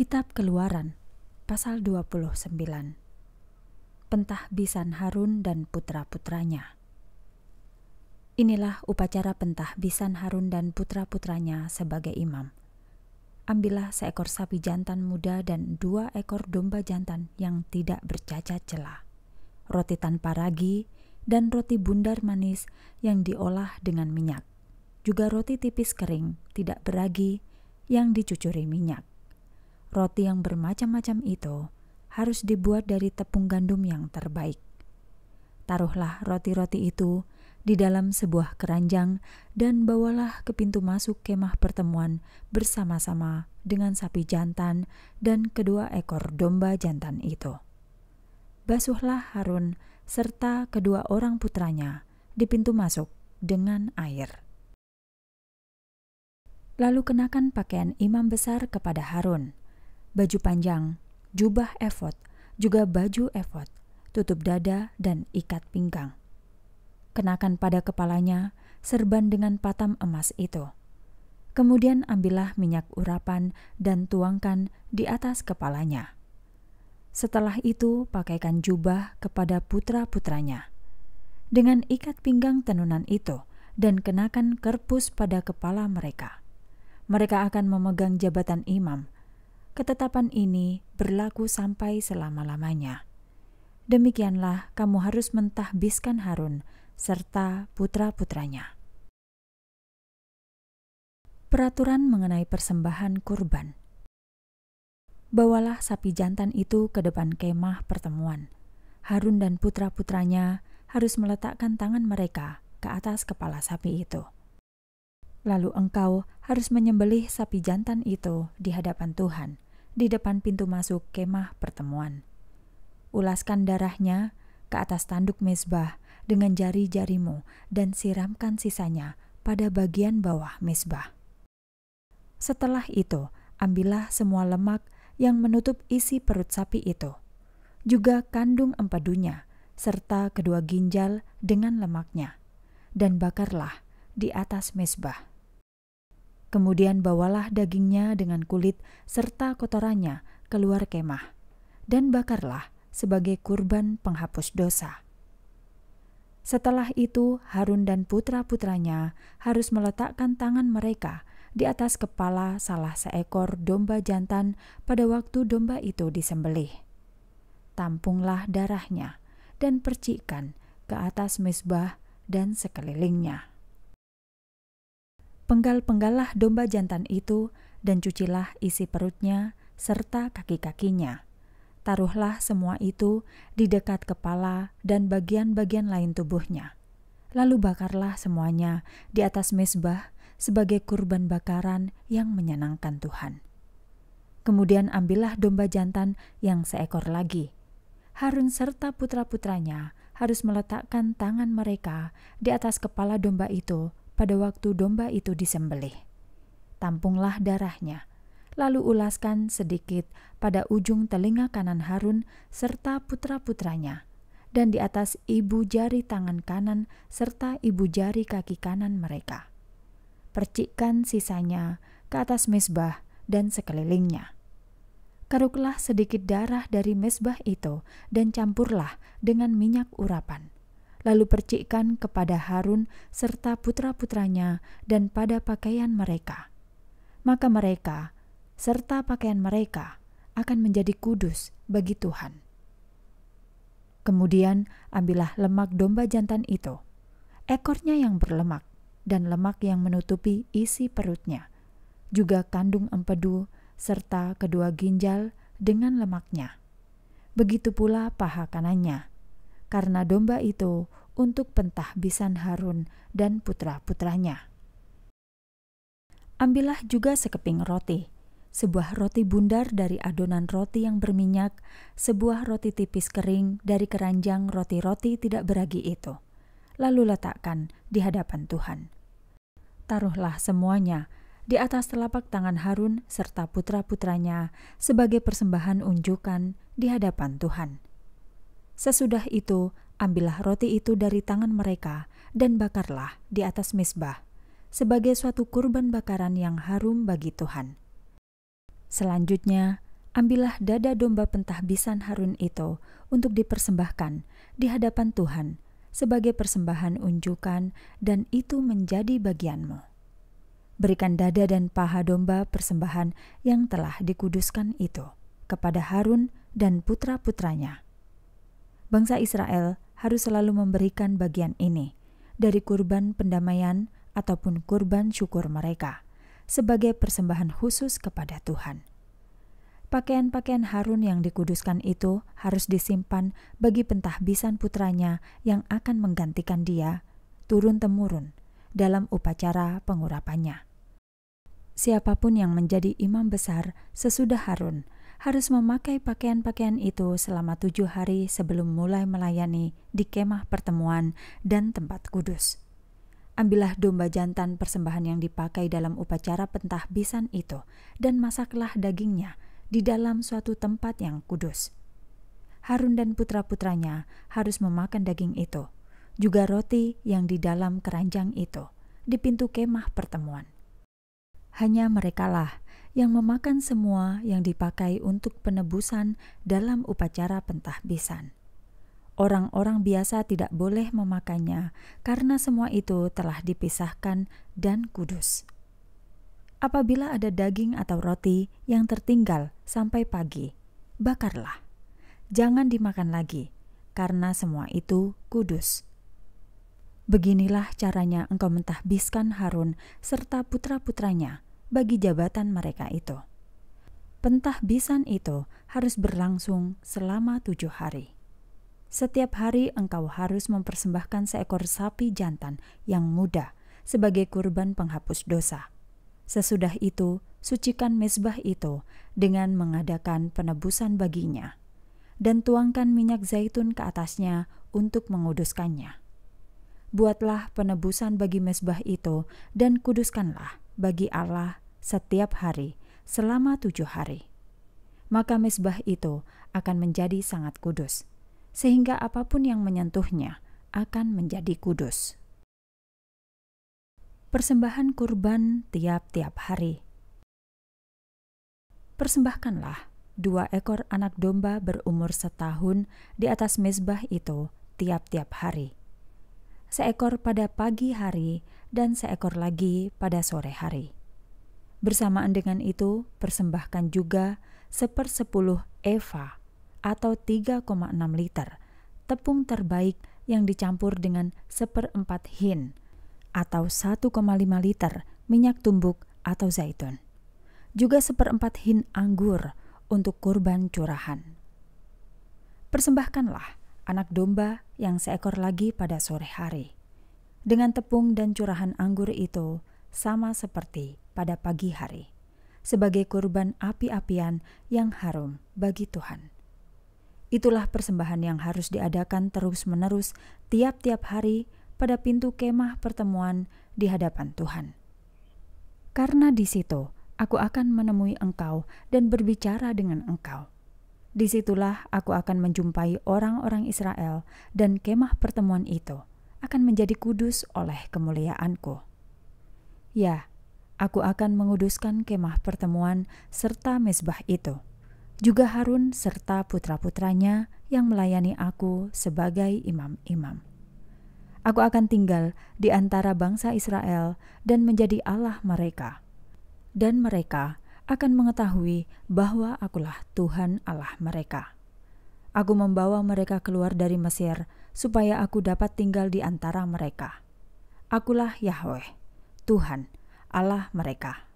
Kitab Keluaran pasal 29 Pentahbisan Harun dan putra-putranya Inilah upacara pentahbisan Harun dan putra-putranya sebagai imam. Ambillah seekor sapi jantan muda dan dua ekor domba jantan yang tidak bercacat celah. Roti tanpa ragi dan roti bundar manis yang diolah dengan minyak. Juga roti tipis kering, tidak beragi, yang dicucuri minyak roti yang bermacam-macam itu harus dibuat dari tepung gandum yang terbaik. Taruhlah roti-roti itu di dalam sebuah keranjang dan bawalah ke pintu masuk kemah pertemuan bersama-sama dengan sapi jantan dan kedua ekor domba jantan itu. Basuhlah Harun serta kedua orang putranya di pintu masuk dengan air. Lalu kenakan pakaian imam besar kepada Harun, baju panjang, jubah efot, juga baju efot, tutup dada dan ikat pinggang. Kenakan pada kepalanya serban dengan patam emas itu. Kemudian ambillah minyak urapan dan tuangkan di atas kepalanya. Setelah itu, pakaikan jubah kepada putra-putranya. Dengan ikat pinggang tenunan itu, dan kenakan kerpus pada kepala mereka. Mereka akan memegang jabatan imam Ketetapan ini berlaku sampai selama-lamanya. Demikianlah kamu harus mentahbiskan Harun serta putra-putranya. Peraturan mengenai persembahan kurban. Bawalah sapi jantan itu ke depan kemah pertemuan. Harun dan putra-putranya harus meletakkan tangan mereka ke atas kepala sapi itu. Lalu engkau harus menyembelih sapi jantan itu di hadapan Tuhan, di depan pintu masuk kemah pertemuan. Ulaskan darahnya ke atas tanduk mezbah dengan jari-jarimu dan siramkan sisanya pada bagian bawah mezbah. Setelah itu, ambillah semua lemak yang menutup isi perut sapi itu, juga kandung empedunya, serta kedua ginjal dengan lemaknya, dan bakarlah di atas mezbah Kemudian bawalah dagingnya dengan kulit serta kotorannya keluar kemah, dan bakarlah sebagai kurban penghapus dosa. Setelah itu, Harun dan putra-putranya harus meletakkan tangan mereka di atas kepala salah seekor domba jantan pada waktu domba itu disembelih. Tampunglah darahnya dan percikkan ke atas misbah dan sekelilingnya. Penggal-penggallah domba jantan itu dan cucilah isi perutnya serta kaki-kakinya. Taruhlah semua itu di dekat kepala dan bagian-bagian lain tubuhnya. Lalu bakarlah semuanya di atas mesbah sebagai kurban bakaran yang menyenangkan Tuhan. Kemudian ambillah domba jantan yang seekor lagi. Harun serta putra-putranya harus meletakkan tangan mereka di atas kepala domba itu pada waktu domba itu disembelih. Tampunglah darahnya, lalu ulaskan sedikit pada ujung telinga kanan Harun serta putra-putranya, dan di atas ibu jari tangan kanan serta ibu jari kaki kanan mereka. Percikkan sisanya ke atas mesbah dan sekelilingnya Karuklah sedikit darah dari mesbah itu dan campurlah dengan minyak urapan lalu percikkan kepada Harun serta putra-putranya dan pada pakaian mereka. Maka mereka serta pakaian mereka akan menjadi kudus bagi Tuhan. Kemudian ambillah lemak domba jantan itu, ekornya yang berlemak dan lemak yang menutupi isi perutnya, juga kandung empedu serta kedua ginjal dengan lemaknya. Begitu pula paha kanannya, karena domba itu untuk pentahbisan Harun dan putra-putranya. Ambillah juga sekeping roti, sebuah roti bundar dari adonan roti yang berminyak, sebuah roti tipis kering dari keranjang roti-roti tidak beragi itu. Lalu letakkan di hadapan Tuhan. Taruhlah semuanya di atas telapak tangan Harun serta putra-putranya sebagai persembahan unjukan di hadapan Tuhan. Sesudah itu, Ambillah roti itu dari tangan mereka dan bakarlah di atas misbah sebagai suatu kurban bakaran yang harum bagi Tuhan. Selanjutnya, ambillah dada domba pentahbisan Harun itu untuk dipersembahkan di hadapan Tuhan sebagai persembahan unjukan dan itu menjadi bagianmu. Berikan dada dan paha domba persembahan yang telah dikuduskan itu kepada Harun dan putra-putranya. Bangsa Israel harus selalu memberikan bagian ini dari kurban pendamaian ataupun kurban syukur mereka sebagai persembahan khusus kepada Tuhan. Pakaian-pakaian Harun yang dikuduskan itu harus disimpan bagi pentahbisan putranya yang akan menggantikan dia turun-temurun dalam upacara pengurapannya. Siapapun yang menjadi imam besar sesudah Harun harus memakai pakaian-pakaian itu selama tujuh hari sebelum mulai melayani di kemah pertemuan dan tempat kudus. Ambillah domba jantan persembahan yang dipakai dalam upacara pentahbisan itu, dan masaklah dagingnya di dalam suatu tempat yang kudus. Harun dan putra-putranya harus memakan daging itu, juga roti yang di dalam keranjang itu, di pintu kemah pertemuan. Hanya merekalah yang memakan semua yang dipakai untuk penebusan dalam upacara pentahbisan. Orang-orang biasa tidak boleh memakannya karena semua itu telah dipisahkan dan kudus. Apabila ada daging atau roti yang tertinggal sampai pagi, bakarlah. Jangan dimakan lagi, karena semua itu kudus. Beginilah caranya engkau mentahbiskan Harun serta putra-putranya bagi jabatan mereka itu. Pentahbisan itu harus berlangsung selama tujuh hari. Setiap hari engkau harus mempersembahkan seekor sapi jantan yang muda sebagai kurban penghapus dosa. Sesudah itu, sucikan mesbah itu dengan mengadakan penebusan baginya dan tuangkan minyak zaitun ke atasnya untuk menguduskannya. Buatlah penebusan bagi mesbah itu dan kuduskanlah bagi Allah setiap hari selama tujuh hari. Maka mesbah itu akan menjadi sangat kudus, sehingga apapun yang menyentuhnya akan menjadi kudus. Persembahan kurban tiap-tiap hari. Persembahkanlah dua ekor anak domba berumur setahun di atas mesbah itu tiap-tiap hari seekor pada pagi hari, dan seekor lagi pada sore hari. Bersamaan dengan itu, persembahkan juga sepersepuluh eva atau 3,6 liter tepung terbaik yang dicampur dengan seperempat hin atau 1,5 liter minyak tumbuk atau zaitun. Juga seperempat hin anggur untuk kurban curahan. Persembahkanlah anak domba yang seekor lagi pada sore hari. Dengan tepung dan curahan anggur itu sama seperti pada pagi hari, sebagai kurban api-apian yang harum bagi Tuhan. Itulah persembahan yang harus diadakan terus-menerus tiap-tiap hari pada pintu kemah pertemuan di hadapan Tuhan. Karena di situ aku akan menemui engkau dan berbicara dengan engkau Disitulah aku akan menjumpai orang-orang Israel, dan kemah pertemuan itu akan menjadi kudus oleh kemuliaanku. Ya, aku akan menguduskan kemah pertemuan serta mezbah itu, juga Harun serta putra-putranya yang melayani aku sebagai imam-imam aku akan tinggal di antara bangsa Israel dan menjadi Allah mereka. Dan mereka akan mengetahui bahwa akulah Tuhan Allah mereka. Aku membawa mereka keluar dari Mesir supaya aku dapat tinggal di antara mereka. Akulah Yahweh, Tuhan Allah mereka.